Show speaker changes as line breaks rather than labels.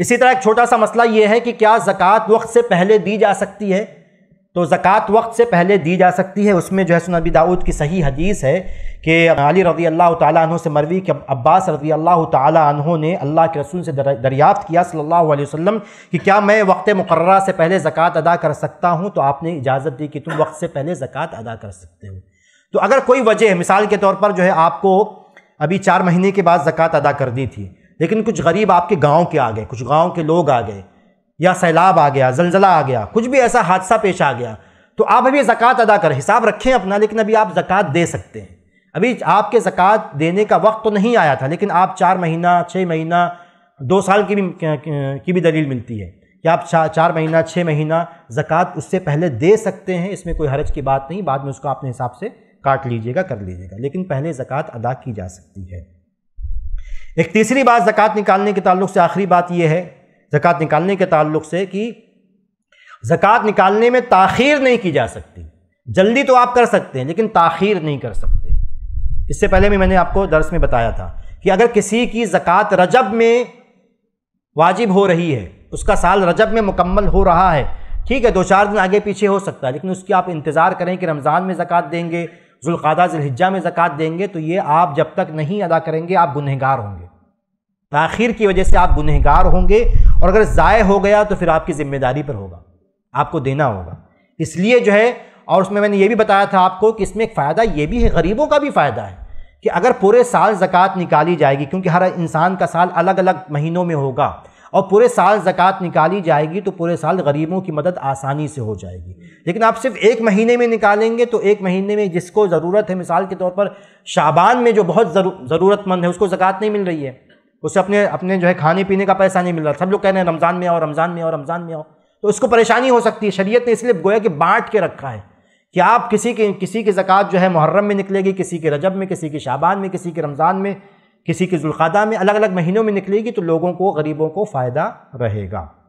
इसी तरह एक छोटा सा मसला ये है कि क्या ज़क़़त वक्त से पहले दी जा सकती है तो ज़क़़त वक्त से पहले दी जा सकती है उसमें जो है सुनबी दाऊद की सही हदीस है कि अली रज़ी अल्लाह तु से मरवी कि अब्बास रज़ी अल्लाह तु ने अल्लाह के रसूल से दर, दरियाफ़्त किया सल्लल्लाहु अलैहि वसल्लम कि क्या मैं वक्त मुकर्रा से पहले ज़क़़त अदा कर सकता हूँ तो आपने इजाज़त दी कि तुम वक्त से पहले ज़क़़त अदा कर सकते हो तो अगर कोई वजह मिसाल के तौर पर जो है आपको अभी चार महीने के बाद ज़क़़त अदा कर दी थी लेकिन कुछ गरीब आपके गांव के आ गए कुछ गांव के लोग आ गए या सैलाब आ गया जलजला आ गया कुछ भी ऐसा हादसा पेश आ गया तो आप अभी ज़क़़त अदा करें हिसाब रखें अपना लेकिन अभी आप ज़क़़त दे सकते हैं अभी आपके ज़क़़त देने का वक्त तो नहीं आया था लेकिन आप चार महीना छः महीना दो साल की भी की भी दलील मिलती है कि आप चा चार महीना छः महीना ज़क़़त उससे पहले दे सकते हैं इसमें कोई हरज की बात नहीं बाद में उसको अपने हिसाब से काट लीजिएगा कर लीजिएगा लेकिन पहले ज़क़़त अदा की जा सकती है एक तीसरी बात ज़क़़त निकालने के ताल्लुक से आखिरी बात यह है ज़क़़त निकालने के ताल्लुक से कि ज़क़़त निकालने में ताखीर नहीं की जा सकती जल्दी तो आप कर सकते हैं लेकिन ताखीर नहीं कर सकते इससे पहले भी मैंने आपको दर्स में बताया था कि अगर किसी की ज़क़़त रजब में वाजिब हो रही है उसका साल रजब में मुकम्मल हो रहा है ठीक है दो चार दिन आगे पीछे हो सकता है लेकिन उसकी आप इंतज़ार करें कि रमज़ान में ज़क़़त देंगे जुल्क़ादा जिलहिजा में ज़क़़त देंगे तो ये आप जब तक नहीं अदा करेंगे आप गुनहगार होंगे ताखिर तो की वजह से आप गुनहगार होंगे और अगर ज़ाय हो गया तो फिर आपकी ज़िम्मेदारी पर होगा आपको देना होगा इसलिए जो है और उसमें मैंने ये भी बताया था आपको कि इसमें एक फ़ायदा ये भी है गरीबों का भी फ़ायदा है कि अगर पूरे साल ज़क़़त निकाली जाएगी क्योंकि हर इंसान का साल अलग अलग महीनों में होगा और पूरे साल ज़क़़त निकाली जाएगी तो पूरे साल गरीबों की मदद आसानी से हो जाएगी लेकिन आप सिर्फ एक महीने में निकालेंगे तो एक महीने में जिसको ज़रूरत है मिसाल के तौर पर शाबान में जो बहुत ज़रूरतमंद है उसको ज़क़़त नहीं मिल रही है उसे अपने अपने जो है खाने पीने का पैसा नहीं मिल रहा सब लोग कह रहे हैं रमज़ान में आओ रमज़ान में आओ रमज़ान में आओ तो उसको परेशानी हो सकती है शरीयत ने इसलिए गोया कि बांट के रखा है कि आप किसी के किसी की ज़क़़त जो है मुहर्रम में निकलेगी किसी के रजब में किसी के शाबान में किसी के रमज़ान में किसी के जुल्खादा में अलग अलग महीनों में निकलेगी तो लोगों को गरीबों को फ़ायदा रहेगा